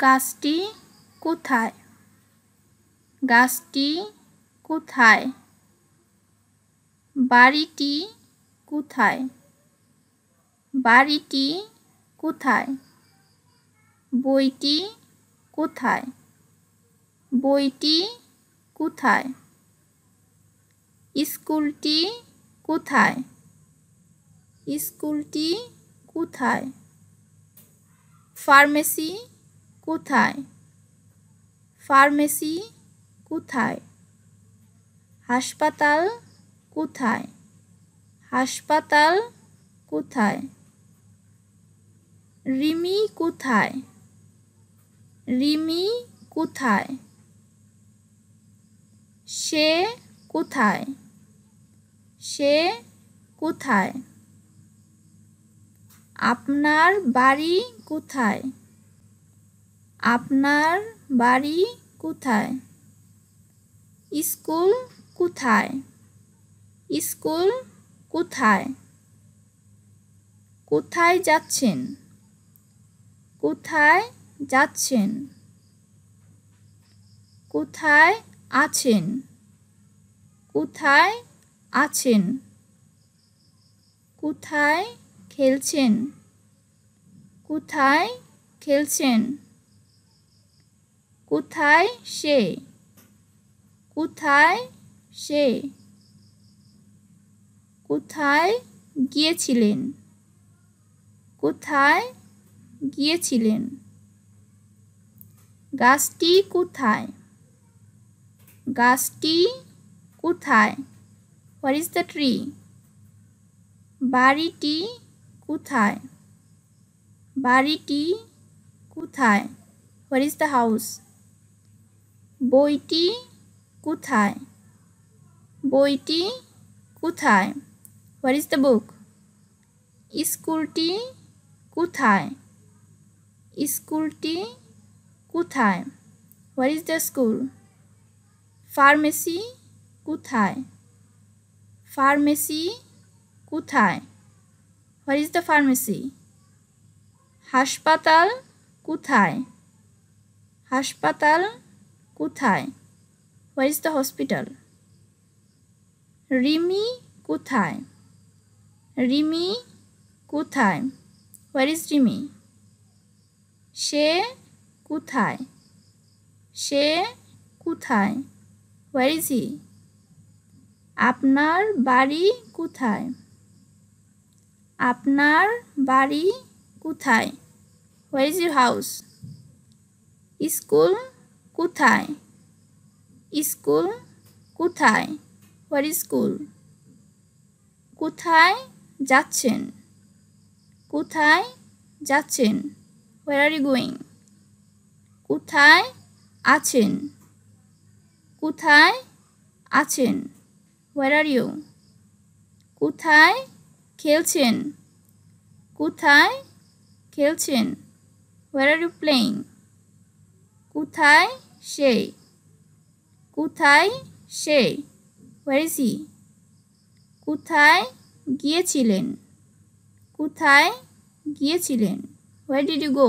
গাছটি কোথায় গাছটি কোথায় বাড়িটি কোথায় বাড়িটি কোথায় বইটি কোথায় বইটি কোথায় স্কুলটি কোথায় স্কুলটি কোথায় ফার্মেসি কোথায় ফার্মেসি কোথায় হাসপাতাল কোথায় হাসপাতাল কোথায় রিমি কোথায় রিমি কোথায় সে কোথায় সে কোথায় আপনার বাড়ি কোথায় আপনার বাড়ি কোথায় স্কুল কোথায় স্কুল কোথায় কোথায় যাচ্ছেন কোথায় যাচ্ছেন কোথায় আছেন কোথায় আছেন কোথায় খেলছেন কোথায় খেলছেন কোথায় সে কোথায় সে কোথায় গিয়েছিলেন কোথায় গিয়েছিলেন গাছটি কোথায় গাছটি কোথায় হোয়ার ইজ দ্য ট্রি বাড়িটি কোথায় বাড়িটি কোথায় হোয়ার ইজ দ্য হাউস বইটি কোথায় বইটি কোথায় হোয়ার ইজ দ্য বুক স্কুলটি কোথায় স্কুলটি কোথায় where is the school pharmacy কোথায় ফার্মেসি কোথায় হোয়ার ইজ দ্য ফার্মেসি হাসপাতাল কোথায় হাসপাতাল কোথায় where is the hospital Rimi কোথায় রিমি কোথায় হোয়ার ইজ রিমি সে কোথায় সে কোথায় হোয়ার ইজ হি আপনার বাড়ি কোথায় আপনার বাড়ি কোথায় where is your house school কোথায় স্কুল কোথায় হোয়ার স্কুল কোথায় যাচ্ছেন কোথায় যাচ্ছেন হোয়ার আর ইউ গোয়িং কোথায় আছেন কোথায় আছেন হোয়ার আর ইউ কোথায় খেলছেন কোথায় খেলছেন হোয়ার আর ইউ প্লেয়িং কোথায় সেই কোথায় সে হয়েছি কোথায় গিয়েছিলেন কোথায় গিয়েছিলেন হোয়ার ডিড ইউ গো